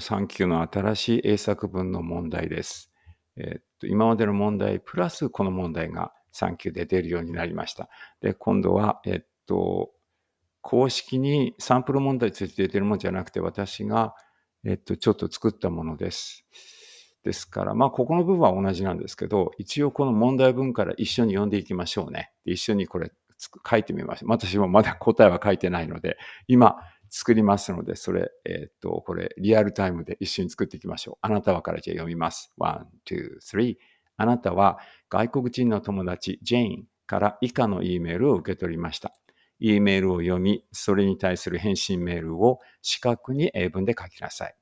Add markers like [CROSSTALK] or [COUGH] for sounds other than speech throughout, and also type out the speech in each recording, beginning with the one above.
3級の新しい英作文の問題です。えっと、今までの問題プラスこの問題が3級で出るようになりました。で、今度は、えっと、公式にサンプル問題について出てるものじゃなくて、私が、えっと、ちょっと作ったものです。ですから、まあ、ここの部分は同じなんですけど、一応この問題文から一緒に読んでいきましょうね。一緒にこれ書いてみましょう。私もまだ答えは書いてないので、今、作りますので、それ、えっ、と、これ、リアルタイムで一緒に作っていきましょう。あなたはからじゃ読みます。ワン、ツー、スリー。あなたは外国人の友達、ジェインから以下の E メールを受け取りました。E メールを読み、それに対する返信メールを四角に英文で書きなさい。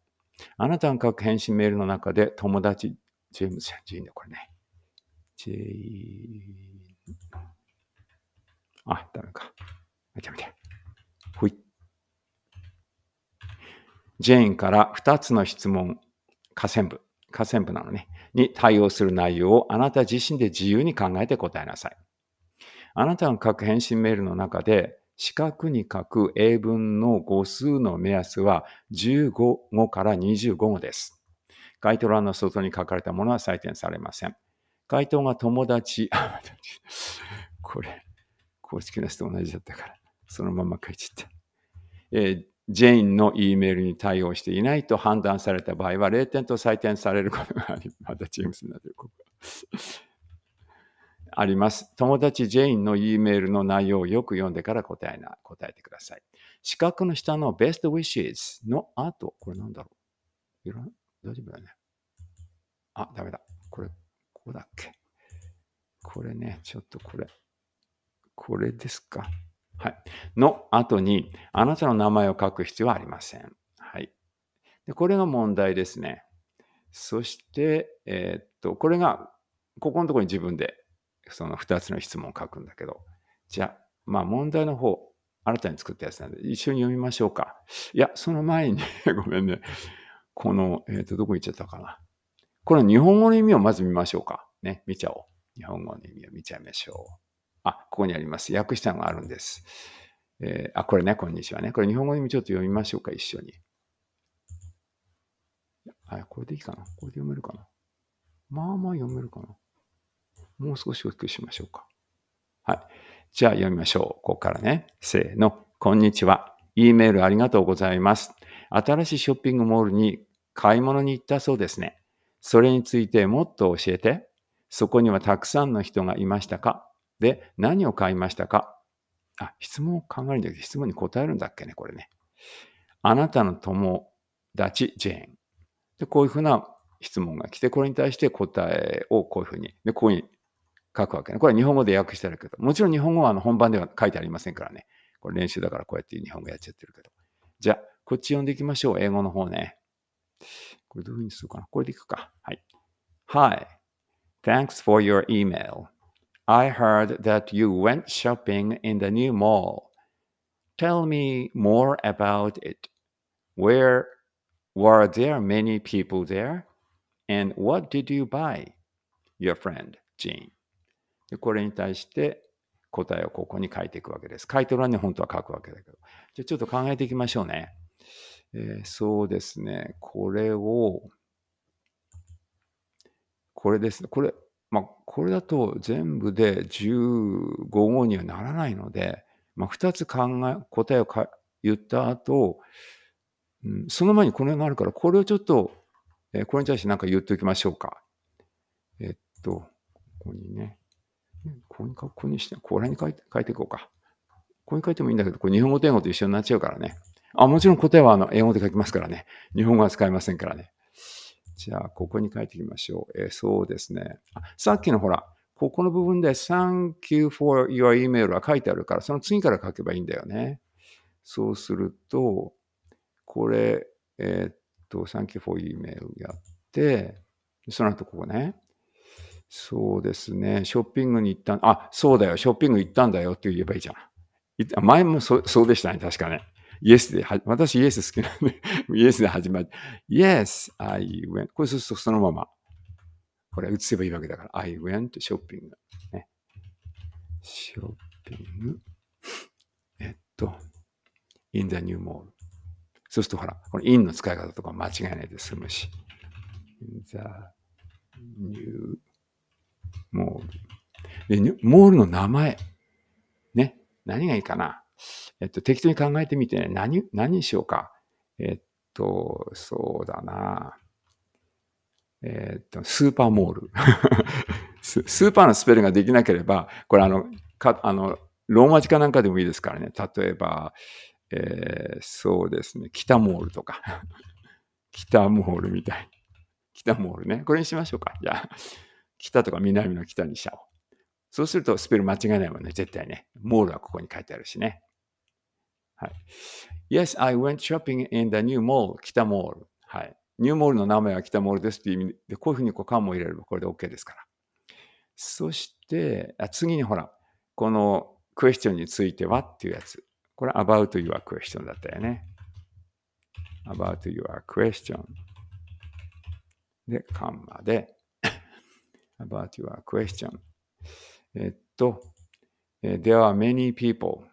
あなたの書く返信メールの中で友達、ジェームズ・ジェインだ、これね。ジェイン。あ、だめ。ジェーンから2つの質問、下線部、下線部なのね、に対応する内容をあなた自身で自由に考えて答えなさい。あなたの書く返信メールの中で、四角に書く英文の語数の目安は15語から25語です。該当欄の外に書かれたものは採点されません。回答が友達、これ、公式の人と同じだったから、そのまま書いちゃった。えージェインの E メールに対応していないと判断された場合は、0点と採点されることがあり、[LAUGHS] またチームスになってる。あります。友達ジェインの E メールの内容をよく読んでから答えな、答えてください。四角の下の Best Wishes の後、これなんだろういろ大丈夫だね。あ、ダメだ。これ、ここだっけこれね、ちょっとこれ。これですか。はい。の後に、あなたの名前を書く必要はありません。はい。でこれが問題ですね。そして、えー、っと、これが、ここのところに自分で、その2つの質問を書くんだけど、じゃあ、まあ問題の方、新たに作ったやつなんで、一緒に読みましょうか。いや、その前に [LAUGHS] ごめんね。この、えっ、と、どこ行っちゃったかな。この日本語の意味をまず見ましょうか。ね、見ちゃおう。日本語の意味を見ちゃいましょう。あ、ここにあります。訳したのがあるんです。えー、あ、これね、こんにちはね。これ日本語にもちょっと読みましょうか、一緒に。あ、これでいいかな。これで読めるかな。まあまあ読めるかな。もう少し大きくしましょうか。はい。じゃあ読みましょう。ここからね。せーの。こんにちは。E メールありがとうございます。新しいショッピングモールに買い物に行ったそうですね。それについてもっと教えて。そこにはたくさんの人がいましたかで、何を買いましたかあ、質問を考えるんじゃなくて、質問に答えるんだっけね、これね。あなたの友達、ジェーン。で、こういうふうな質問が来て、これに対して答えをこういうふうに、で、ここに書くわけね。これは日本語で訳してあるけど、もちろん日本語はあの本番では書いてありませんからね。これ練習だからこうやって日本語やっちゃってるけど。じゃあ、こっち読んでいきましょう。英語の方ね。これどういうふうにするかなこれでいくか。はい。Hi. Thanks for your email. I heard that you went shopping in the new mall. Tell me more about it. Where were there many people there? And what did you buy? Your friend, Jean. これに対して答えをここに書いていくわけです。書いてるのに本当は書くわけだけど。じゃあちょっと考えていきましょうね。えー、そうですね。これを、これですね。これ、まあ、これだと全部で15号にはならないので、まあ、2つ考え、答えをか言った後、うん、その前にこの辺があるから、これをちょっと、えー、これに対して何か言っておきましょうか。えっと、ここにね、ここにここにして、これに書いて書いていこうか。ここに書いてもいいんだけど、これ日本語と英語と一緒になっちゃうからね。あ、もちろん答えはあの英語で書きますからね。日本語は使いませんからね。じゃあ、ここに書いていきましょう。えー、そうですね。あ、さっきのほら、ここの部分で Thank you for your email は書いてあるから、その次から書けばいいんだよね。そうすると、これ、えー、っと、Thank you for your email やって、その後ここね。そうですね。ショッピングに行った、あ、そうだよ。ショッピング行ったんだよって言えばいいじゃん。前もそうでしたね。確かね。イエスで、私イエス好きなんで、[LAUGHS] イエスで始まる。Yes, I went. これそうするとそのまま。これ移せばいいわけだから、I went ショッピング。ね、ショッピング。えっと、in the new mall。そうするとほら、この in の使い方とか間違いないで済むし。in the new mall。で、モールの名前。ね。何がいいかなえっと、適当に考えてみて、ね、何、何にしようか。えっと、そうだな。えっと、スーパーモール [LAUGHS] ス。スーパーのスペルができなければ、これあの、かあのローマ字かなんかでもいいですからね。例えば、えー、そうですね、北モールとか。[LAUGHS] 北モールみたい。北モールね。これにしましょうか。じゃあ、北とか南の北にしちゃおう。そうするとスペル間違いないもんね、絶対ね。モールはここに書いてあるしね。はい。Yes, I went shopping in the new mall, 北モール。はい。ニューモールの名前は北モールですっていう意味で、こういうふうにこう缶も入れればこれで OK ですから。そして、あ次にほら、このクエスチョンについてはっていうやつ。これ about your question だったよね。about your question で、カンマで about your question えっと、There are many people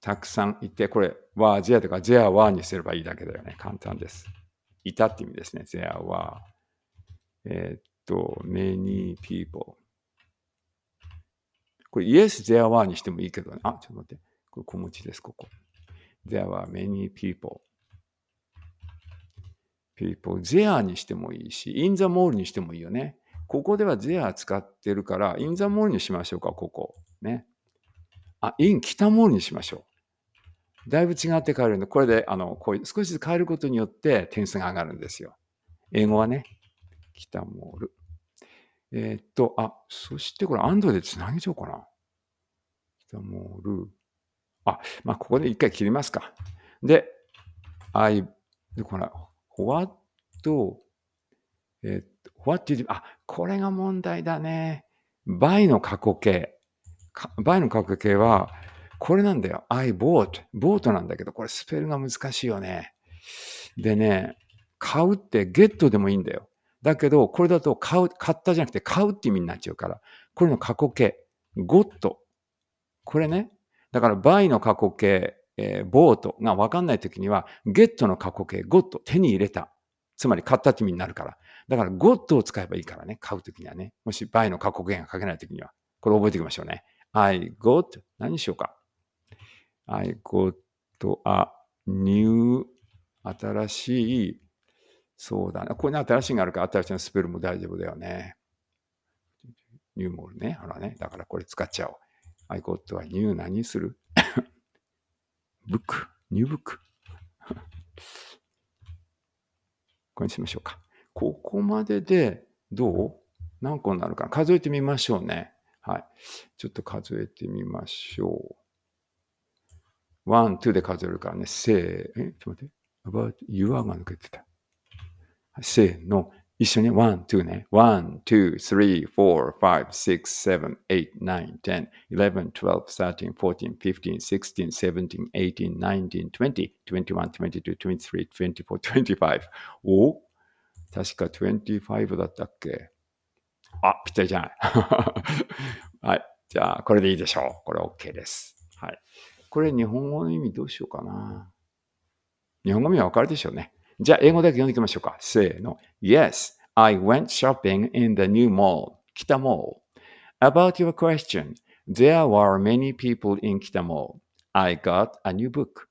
たくさんいて、これ、はジェアとか、ジェアはにすればいいだけだよね。簡単です。いたって意味ですね。ジェアは。えー、っと、many people。これ、イエス、there にしてもいいけどね。あ、ちょっと待って。これ小文字です、ここ。There were many people. people. there にしてもいいし、in the mall にしてもいいよね。ここでは there 使ってるから、in the mall にしましょうか、ここ。ね。あ、in 北モールにしましょだいぶ違って変えるんで、これで、あの、こういう、少しずつ変えることによって点数が上がるんですよ。英語はね、キたモール。えー、っと、あ、そしてこれ、アンドでつなげちゃおうかな。キたモール。あ、まあ、ここで一回切りますか。で、イ、で、この、what, えー、っと、what d i あ、これが問題だね。倍の過去形。倍の過去形は、これなんだよ。I bought. ボートなんだけど、これスペルが難しいよね。でね、買うってゲットでもいいんだよ。だけど、これだと買う、買ったじゃなくて買うって意味になっちゃうから。これの過去形。ゴット。これね。だから、buy の過去形、えー、ボートがわかんないときには、ゲットの過去形、ゴット、手に入れた。つまり買ったって意味になるから。だから、ゴットを使えばいいからね。買うときにはね。もし、buy の過去形が書けないときには。これ覚えておきましょうね。I got 何しようか。I got a new 新しい、そうだな。ここに新しいがあるから、新しいのスペルも大丈夫だよね。ニューモールね。ほらね。だからこれ使っちゃおう。I got a new 何するブック。ニューブック。これにしましょうか。ここまででどう何個になるか数えてみましょうね。はい。ちょっと数えてみましょう。ワン、ツーで数えるからね、せー、え、ちょっと待って、about you are が抜けてた。せーの、一緒にワン、ツーね。ワン、ツー、スリー、フォー、ファイブ、シックス、セブン、エイト、ナイン、テン、イレブン、トゥエルブ、サーティン、フォーティン、フィフティン、シックスティン、セブンティン、エイティン、ナインティン、トゥエンティ、トゥエンティワン、トゥエンティトゥ、トゥエンティスリー、トゥエンティフォー、トゥエンティファイブ。お確かトゥエンティファイブだったっけあ、ぴったりじゃない。はい。じゃあ、これでいいでしょう。これ OK です。はい。これ日本語の意味どうしようかな。日本語はわかるでしょうね。じゃあ英語だけ読んでいきましょうか。せーの。Yes, I went shopping in the new mall, 北 mall. About your question, there were many people in 北 mall. I got a new book.